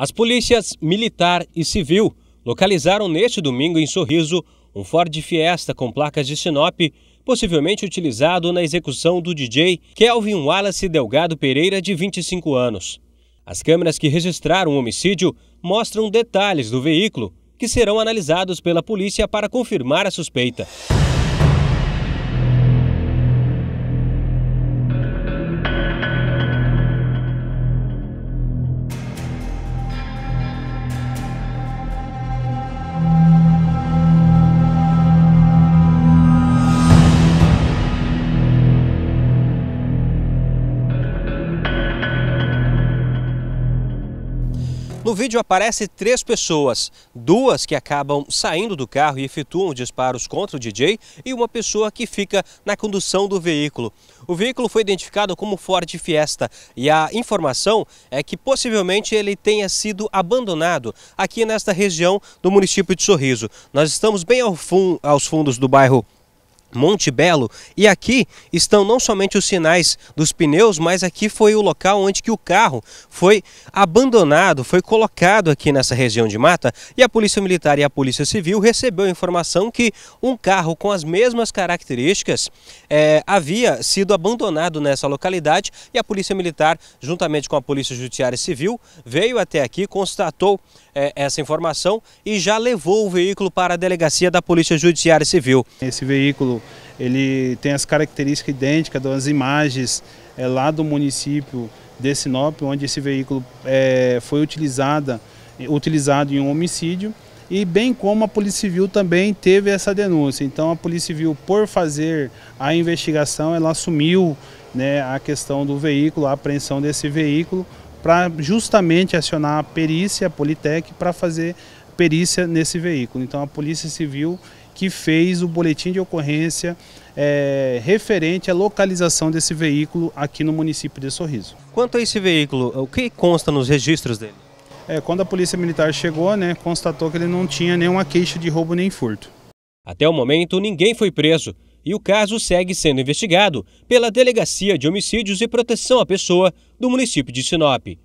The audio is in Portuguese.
As polícias militar e civil localizaram neste domingo em Sorriso um Ford Fiesta com placas de Sinop, possivelmente utilizado na execução do DJ Kelvin Wallace Delgado Pereira, de 25 anos. As câmeras que registraram o homicídio mostram detalhes do veículo, que serão analisados pela polícia para confirmar a suspeita. No vídeo aparece três pessoas, duas que acabam saindo do carro e efetuam disparos contra o DJ e uma pessoa que fica na condução do veículo. O veículo foi identificado como Ford Fiesta e a informação é que possivelmente ele tenha sido abandonado aqui nesta região do município de Sorriso. Nós estamos bem ao fun aos fundos do bairro Monte Belo. E aqui estão não somente os sinais dos pneus, mas aqui foi o local onde que o carro foi abandonado, foi colocado aqui nessa região de mata. E a Polícia Militar e a Polícia Civil recebeu informação que um carro com as mesmas características é, havia sido abandonado nessa localidade. E a Polícia Militar, juntamente com a Polícia Judiciária Civil, veio até aqui, constatou é, essa informação e já levou o veículo para a delegacia da Polícia Judiciária Civil. Esse veículo ele tem as características idênticas das imagens é, lá do município de Sinop, onde esse veículo é, foi utilizada, utilizado em um homicídio, e bem como a Polícia Civil também teve essa denúncia. Então a Polícia Civil, por fazer a investigação, ela assumiu né, a questão do veículo, a apreensão desse veículo, para justamente acionar a perícia, a Politec, para fazer perícia nesse veículo. Então a Polícia Civil que fez o boletim de ocorrência é, referente à localização desse veículo aqui no município de Sorriso. Quanto a esse veículo, o que consta nos registros dele? É, quando a Polícia Militar chegou, né, constatou que ele não tinha nenhuma queixa de roubo nem furto. Até o momento, ninguém foi preso e o caso segue sendo investigado pela Delegacia de Homicídios e Proteção à Pessoa do município de Sinop.